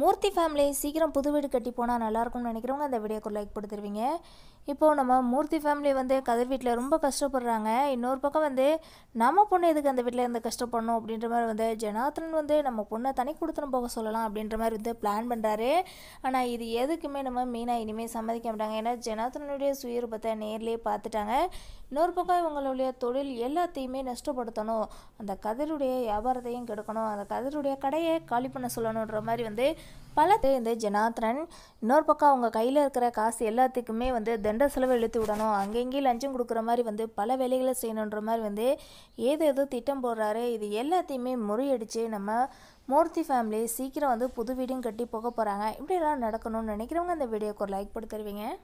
மூர்த்தி family சீக்கிரம் புது வீடு கட்டி போனால் நல்லாயிருக்கும்னு நினைக்கிறவங்க அந்த வீடியோக்கு லைக் கொடுத்துருவீங்க இப்போது நம்ம மூர்த்தி ஃபேமிலி வந்து கதிர் வீட்டில் ரொம்ப கஷ்டப்படுறாங்க இன்னொரு பக்கம் வந்து நம்ம பொண்ணு எதுக்கு அந்த வீட்டில் இருந்து கஷ்டப்படணும் அப்படின்ற மாதிரி வந்து ஜனார்த்தன் வந்து நம்ம பொண்ணை தனி கொடுத்துனு போக சொல்லலாம் அப்படின்ற மாதிரி வந்து பிளான் பண்ணுறாரு ஆனால் இது எதுக்குமே நம்ம மீனாக இனிமேல் சம்மதிக்க மாட்டாங்க ஏன்னா ஜனார்த்தனுடைய சுயரூபத்தை நேர்லேயே பார்த்துட்டாங்க இன்னொரு பக்கம் இவங்களுடைய தொழில் எல்லாத்தையுமே நஷ்டப்படுத்தணும் அந்த கதிருடைய வியாபாரத்தையும் கெடுக்கணும் அந்த கதிருடைய கடையை காலி பண்ண சொல்லணுன்ற மாதிரி வந்து பல இந்த ஜனார்த்தனன் இன்னொரு பக்கம் அவங்க கையில் இருக்கிற காசு எல்லாத்துக்குமே வந்து தன் கண்ட செலவை இழுத்து விடணும் அங்கங்கேயும் லஞ்சம் கொடுக்குற மாதிரி வந்து பல வேலைகளை செய்யணுன்ற மாதிரி வந்து ஏதோ ஏதோ திட்டம் போடுறாரு இது எல்லாத்தையுமே முறியடித்து நம்ம மூர்த்தி ஃபேமிலி சீக்கிரம் வந்து புது வீடும் கட்டி போக போகிறாங்க இப்படிலாம் நடக்கணும்னு நினைக்கிறவங்க அந்த வீடியோக்கு ஒரு லைக் போட்டு தருவீங்க